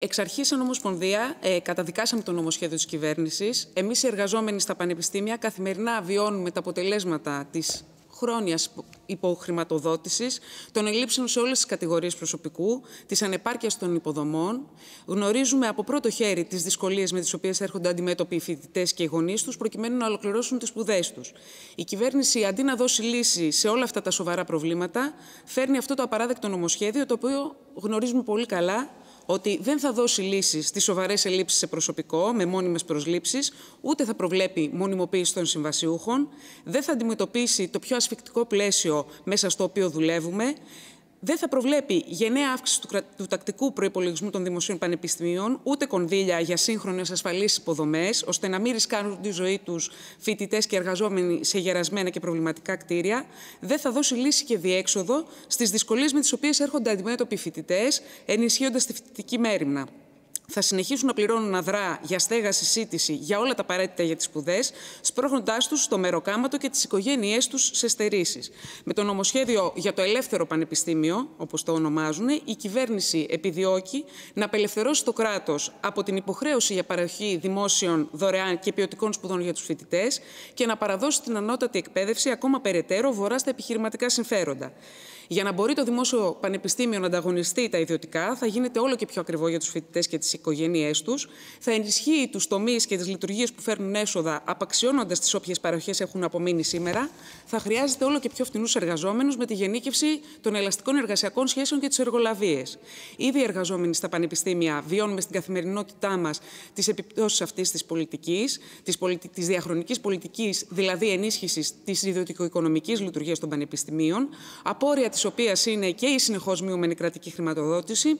Εξ αρχής, σαν Ομοσπονδία, ε, καταδικάσαμε το νομοσχέδιο της κυβέρνησης. Εμείς, οι εργαζόμενοι στα πανεπιστήμια, καθημερινά βιώνουμε τα αποτελέσματα της χρόνιας υποχρηματοδότησης, των ελλείψεων σε όλες τις κατηγορίες προσωπικού, της ανεπάρκειας των υποδομών. Γνωρίζουμε από πρώτο χέρι τις δυσκολίες με τις οποίες έρχονται αντιμέτωποι οι φοιτητές και οι γονείς τους, προκειμένου να ολοκληρώσουν τις σπουδές τους. Η κυβέρνηση, αντί να δώσει λύση σε όλα αυτά τα σοβαρά προβλήματα, φέρνει αυτό το απαράδεκτο νομοσχέδιο, το οποίο γνωρίζουμε πολύ καλά ότι δεν θα δώσει λύσεις στις σοβαρές ελλείψεις σε προσωπικό με μόνιμες προσλήψεις, ούτε θα προβλέπει μονιμοποίηση των συμβασιούχων, δεν θα αντιμετωπίσει το πιο ασφικτικό πλαίσιο μέσα στο οποίο δουλεύουμε, δεν θα προβλέπει γενναία αύξηση του, τακτικού προπολογισμού των δημοσίων πανεπιστημίων, ούτε κονδύλια για σύγχρονες ασφαλείς υποδομές, ώστε να μην ρισκάνουν τη ζωή τους φοιτητές και εργαζόμενοι σε γερασμένα και προβληματικά κτίρια. Δεν θα δώσει λύση και διέξοδο στις δυσκολίες με τις οποίες έρχονται αντιμέτωποι φοιτητές, ενισχύοντας τη φοιτητική μέρημνα θα συνεχίσουν να πληρώνουν αδρά για στέγαση, σύντηση, για όλα τα απαραίτητα για τις σπουδές, σπρώχνοντάς τους στο μεροκάματο και τις οικογένειές τους σε στερήσεις. Με το νομοσχέδιο για το ελεύθερο πανεπιστήμιο, όπως το ονομάζουν, η κυβέρνηση επιδιώκει να απελευθερώσει το κράτος από την υποχρέωση για παροχή δημόσιων δωρεάν και ποιοτικών σπουδών για τους φοιτητές και να παραδώσει την ανώτατη εκπαίδευση ακόμα περαιτέρω βορρά στα επιχειρηματικά συμφέροντα. Για να μπορεί το δημόσιο πανεπιστήμιο να ανταγωνιστεί τα ιδιωτικά, θα γίνεται όλο και πιο ακριβό για τους φοιτητές και τις οικογένειές τους, θα ενισχύει τους τομείς και τις λειτουργίες που φέρνουν έσοδα, απαξιώνοντας τις όποιες παροχές έχουν απομείνει σήμερα, θα χρειάζεται όλο και πιο φτηνούς εργαζόμενους με τη γενίκευση των ελαστικών εργασιακών σχέσεων και τις εργολαβίες. Ήδη οι εργαζόμενοι στα πανεπιστήμια βιώνουμε στην καθημερινότητά μας τις επιπτώσεις αυτής της πολιτικής, της πολι... διαχρονικής πολιτικής, δηλαδή ενίσχυσης της ιδιωτικοοικονομική λειτουργίας των πανεπιστημίων, απόρρια της οποίας είναι και η συνεχώς μειωμένη κρατική χρηματοδότηση,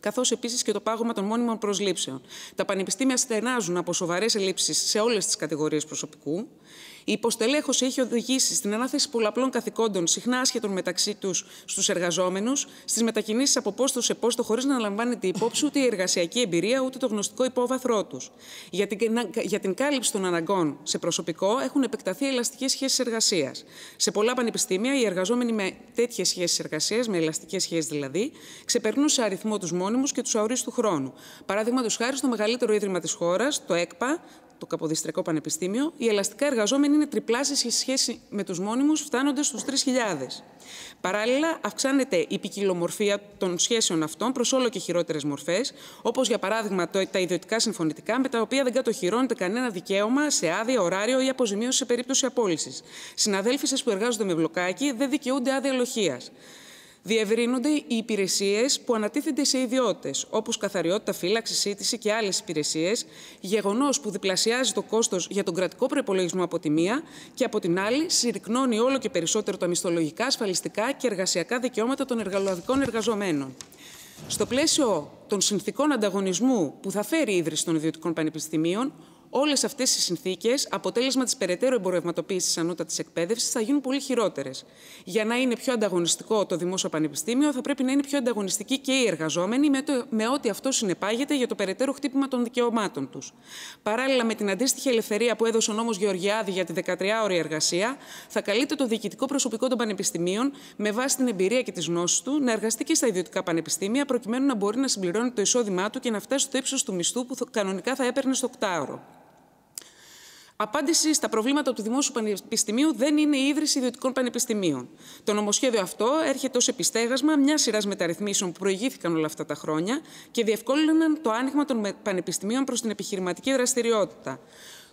καθώς επίσης και το πάγωμα των μόνιμων προσλήψεων. Τα πανεπιστήμια στενάζουν από σοβαρές ελλείψεις σε όλες τις κατηγορίες προσωπικού. Η υποστελέχωση έχει οδηγήσει στην ανάθεση πολλαπλών καθηκόντων, συχνά άσχετων μεταξύ τους στους εργαζόμενους, στις μετακινήσεις από πόστος σε πόστο, χωρίς να λαμβάνεται υπόψη ούτε η εργασιακή εμπειρία ούτε το γνωστικό υπόβαθρό τους. Για, για την κάλυψη των αναγκών σε προσωπικό έχουν επεκταθεί ελαστικές σχέσεις εργασίας. Σε πολλά πανεπιστήμια, οι εργαζόμενοι με τέτοιες σχέσεις εργασίας, με ελαστικές σχέσεις δηλαδή, ξεπερνούν σε αριθμό τους μόνιμους και τους αορίστου χρόνου. Παραδείγματο χάρη στο μεγαλύτερο ίδρυμα της χώρας, το ΕΚΠΑ, το Καποδιστριακό Πανεπιστήμιο, οι ελαστικά εργαζόμενοι είναι τριπλάσιοι σε σχέση με τους μόνιμους, φτάνοντας στους 3.000. Παράλληλα, αυξάνεται η ποικιλομορφία των σχέσεων αυτών προς όλο και χειρότερες μορφές, όπως για παράδειγμα τα ιδιωτικά συμφωνητικά, με τα οποία δεν κατοχυρώνεται κανένα δικαίωμα σε άδεια, ωράριο ή αποζημίωση σε περίπτωση απόλυσης. Συναδέλφισε που εργάζονται με μπλοκάκι δεν δικαιούνται άδεια Διευρύνονται οι υπηρεσίες που ανατίθενται σε ιδιώτες, όπως καθαριότητα, φύλαξη, σύντηση και άλλες υπηρεσίες, γεγονός που διπλασιάζει το κόστος για τον κρατικό προπολογισμό από τη μία και από την άλλη συρρυκνώνει όλο και περισσότερο τα μισθολογικά, ασφαλιστικά και εργασιακά δικαιώματα των εργαλοδικών εργαζομένων. Στο πλαίσιο των συνθήκων ανταγωνισμού που θα φέρει η ίδρυση των ιδιωτικών πανεπιστημίων, όλες αυτές οι συνθήκες, αποτέλεσμα της περαιτέρω εμπορευματοποίησης τη ανώτατης εκπαίδευσης, θα γίνουν πολύ χειρότερες. Για να είναι πιο ανταγωνιστικό το δημόσιο πανεπιστήμιο, θα πρέπει να είναι πιο ανταγωνιστικοί και οι εργαζόμενοι, με, με ό,τι αυτό συνεπάγεται για το περαιτέρω χτύπημα των δικαιωμάτων τους. Παράλληλα με την αντίστοιχη ελευθερία που έδωσε ο νόμος Γεωργιάδη για τη 13ωρη εργασία, θα καλείται το διοικητικό προσωπικό των πανεπιστημίων, με βάση την εμπειρία και τις γνώσεις του, να εργαστεί και στα ιδιωτικά πανεπιστήμια, προκειμένου να μπορεί να συμπληρώνει το εισόδημά του και να φτάσει στο ύψος του μισθού που κανονικά θα έπαιρνε στο 8ωρο. Απάντηση στα προβλήματα του Δημόσιου Πανεπιστημίου δεν είναι η ίδρυση ιδιωτικών πανεπιστημίων. Το νομοσχέδιο αυτό έρχεται ως επιστέγασμα μιας σειράς μεταρρυθμίσεων που προηγήθηκαν όλα αυτά τα χρόνια και διευκόλυναν το άνοιγμα των πανεπιστημίων προς την επιχειρηματική δραστηριότητα.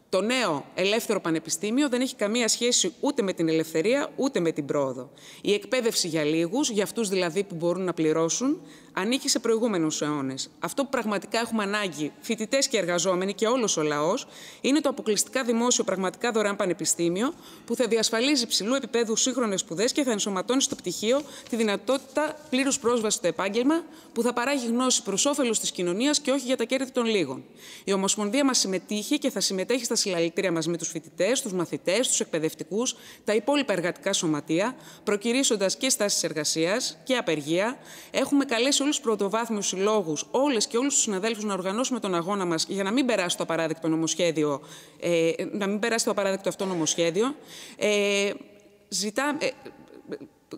Το νέο ελεύθερο πανεπιστήμιο δεν έχει καμία σχέση ούτε με την ελευθερία ούτε με την πρόοδο. Η εκπαίδευση για λίγους, για αυτούς δηλαδή που μπορούν να πληρώσουν, ανήκει σε προηγούμενους αιώνες. Αυτό που πραγματικά έχουμε ανάγκη, φοιτητές και εργαζόμενοι και όλος ο λαός, είναι το αποκλειστικά δημόσιο πραγματικά δωρεάν πανεπιστήμιο που θα διασφαλίζει υψηλού επίπεδου σύγχρονες σπουδές και θα ενσωματώνει στο πτυχίο τη δυνατότητα πλήρους πρόσβασης στο επάγγελμα που θα παράγει γνώση προς όφελος της κοινωνίας και όχι για τα κέρδη των λίγων. Η Ομοσπονδία μας συμμετείχε και θα συμμετέχει στα συλλαλητήρια μας με τους φοιτητές, τους μαθητές, τους εκπαιδευτικούς, τα υπόλοιπα εργατικά σωματεία, προκυρήσοντας και στάσεις εργασίας και απεργία. Έχουμε καλέσει όλους τους πρωτοβάθμιους συλλόγους, όλες και όλους τους συναδέλφους να οργανώσουμε τον αγώνα μας για να μην περάσει το απαράδεκτο νομοσχέδιο, ε, να μην περάσει το απαράδεκτο αυτό νομοσχέδιο. Ε, ε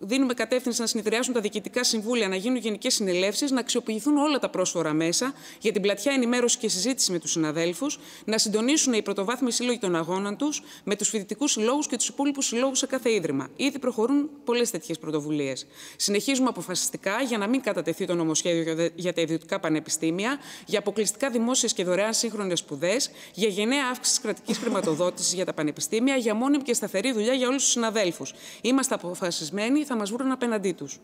δίνουμε κατεύθυνση να συνεδριάσουν τα διοικητικά συμβούλια, να γίνουν γενικές συνελεύσεις, να αξιοποιηθούν όλα τα πρόσφορα μέσα για την πλατιά ενημέρωση και συζήτηση με τους συναδέλφους, να συντονίσουν οι πρωτοβάθμιοι σύλλογοι των αγώνων τους με τους φοιτητικούς συλλόγους και τους υπόλοιπους συλλόγους σε κάθε ίδρυμα. Ήδη προχωρούν πολλές τέτοιες πρωτοβουλίες. Συνεχίζουμε αποφασιστικά για να μην κατατεθεί το νομοσχέδιο για τα ιδιωτικά πανεπιστήμια, για αποκλειστικά δημόσιες και δωρεάν σύγχρονες σπουδές, για γενναία αύξηση κρατικής χρηματοδότησης για τα πανεπιστήμια, για μόνιμη και σταθερή δουλειά για όλους τους συναδέλφους. Είμαστε αποφασισμένοι θα μας βρουν απέναντί τους.